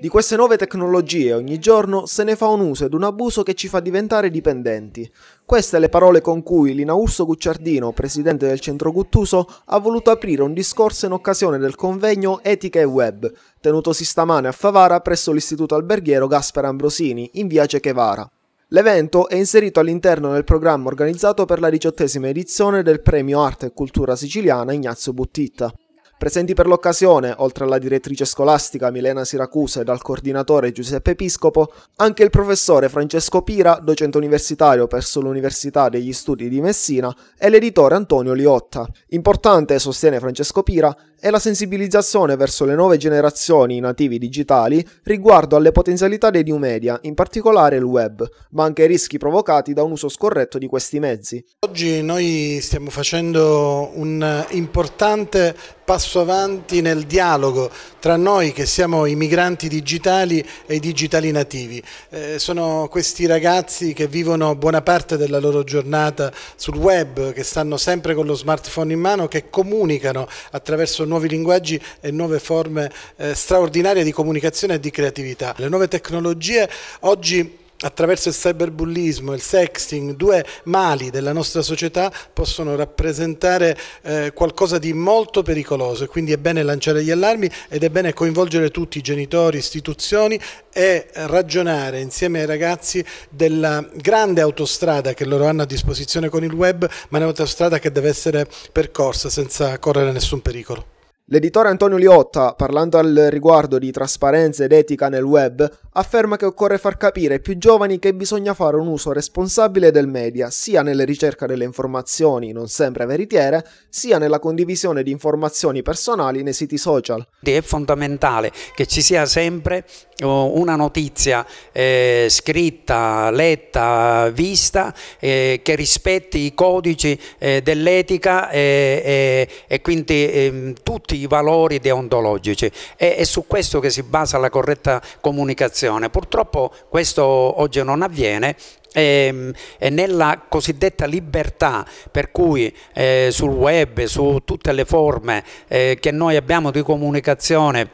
Di queste nuove tecnologie ogni giorno se ne fa un uso ed un abuso che ci fa diventare dipendenti. Queste le parole con cui Linausso Gucciardino, presidente del centro Guttuso, ha voluto aprire un discorso in occasione del convegno Etica e Web, tenutosi stamane a Favara presso l'istituto alberghiero Gaspar Ambrosini, in via Cechevara. L'evento è inserito all'interno del programma organizzato per la diciottesima edizione del premio Arte e Cultura Siciliana Ignazio Buttitta. Presenti per l'occasione, oltre alla direttrice scolastica Milena Siracusa e al coordinatore Giuseppe Episcopo, anche il professore Francesco Pira, docente universitario presso l'Università degli Studi di Messina, e l'editore Antonio Liotta. Importante, sostiene Francesco Pira, e la sensibilizzazione verso le nuove generazioni nativi digitali riguardo alle potenzialità dei new media, in particolare il web, ma anche ai rischi provocati da un uso scorretto di questi mezzi. Oggi noi stiamo facendo un importante passo avanti nel dialogo tra noi che siamo i migranti digitali e i digitali nativi. Eh, sono questi ragazzi che vivono buona parte della loro giornata sul web, che stanno sempre con lo smartphone in mano, che comunicano attraverso nuovi linguaggi e nuove forme eh, straordinarie di comunicazione e di creatività. Le nuove tecnologie oggi attraverso il cyberbullismo, il sexting, due mali della nostra società possono rappresentare eh, qualcosa di molto pericoloso e quindi è bene lanciare gli allarmi ed è bene coinvolgere tutti i genitori, istituzioni e ragionare insieme ai ragazzi della grande autostrada che loro hanno a disposizione con il web, ma un'autostrada che deve essere percorsa senza correre nessun pericolo. L'editore Antonio Liotta, parlando al riguardo di trasparenza ed etica nel web, afferma che occorre far capire ai più giovani che bisogna fare un uso responsabile del media, sia nella ricerca delle informazioni non sempre veritiere, sia nella condivisione di informazioni personali nei siti social. È fondamentale che ci sia sempre una notizia eh, scritta, letta, vista eh, che rispetti i codici eh, dell'etica eh, eh, e quindi ehm, tutti i valori deontologici. È, è, su questo che si basa la corretta comunicazione. Purtroppo questo oggi non avviene ehm, e, nella cosiddetta libertà per cui eh, sul web, su tutte le forme che noi abbiamo di comunicazione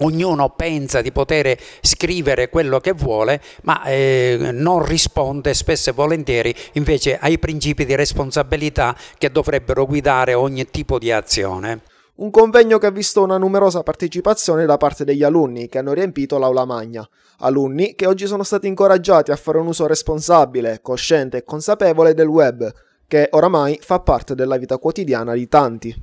ognuno pensa di poter scrivere quello che vuole, ma eh, non risponde spesso e volentieri invece ai principi di responsabilità che dovrebbero guidare ogni tipo di azione. Un convegno che ha visto una numerosa partecipazione da parte degli alunni che hanno riempito l'aula magna. Alunni che oggi sono stati incoraggiati a fare un uso responsabile, cosciente e consapevole del web, che oramai fa parte della vita quotidiana di tanti.